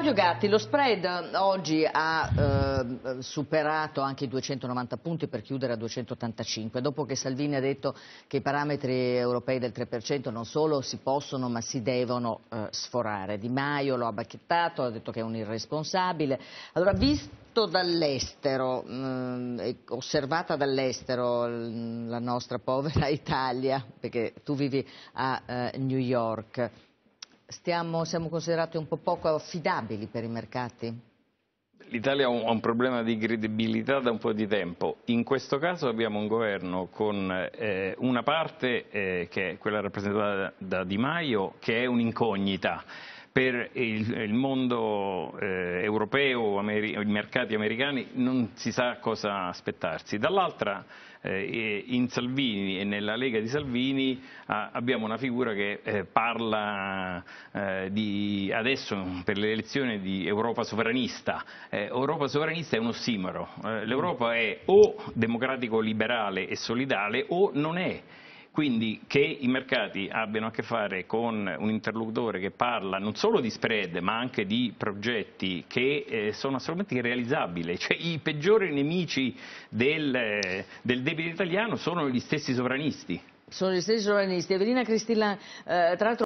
Claudio Gatti, lo spread eh, oggi ha eh, superato anche i 290 punti per chiudere a 285, dopo che Salvini ha detto che i parametri europei del 3% non solo si possono ma si devono eh, sforare. Di Maio lo ha bacchettato, ha detto che è un irresponsabile. Allora, visto dall'estero, eh, osservata dall'estero mm, la nostra povera Italia, perché tu vivi a eh, New York, Stiamo, siamo considerati un po' poco affidabili per i mercati? L'Italia ha un, un, problema di credibilità da un po' di tempo. In questo caso abbiamo un governo con eh, una parte, eh, che è quella rappresentata da Di Maio, che è un'incognita per il, il mondo eh, europeo, i mercati americani, non si sa cosa aspettarsi. Dall'altra, eh, in Salvini e nella Lega di Salvini ah, abbiamo una figura che eh, parla eh, di, adesso per l'elezione di Europa sovranista. Eh, Europa sovranista è un ossimoro. Eh, L'Europa è o democratico-liberale e solidale o non è. Quindi che i mercati abbiano a che fare con un interlocutore che parla non solo di spread ma anche di progetti che eh, sono assolutamente irrealizzabili, cioè i peggiori nemici del, del debito italiano sono gli stessi sovranisti. Sono gli stessi sovranisti. Evelina Cristilla, eh, tra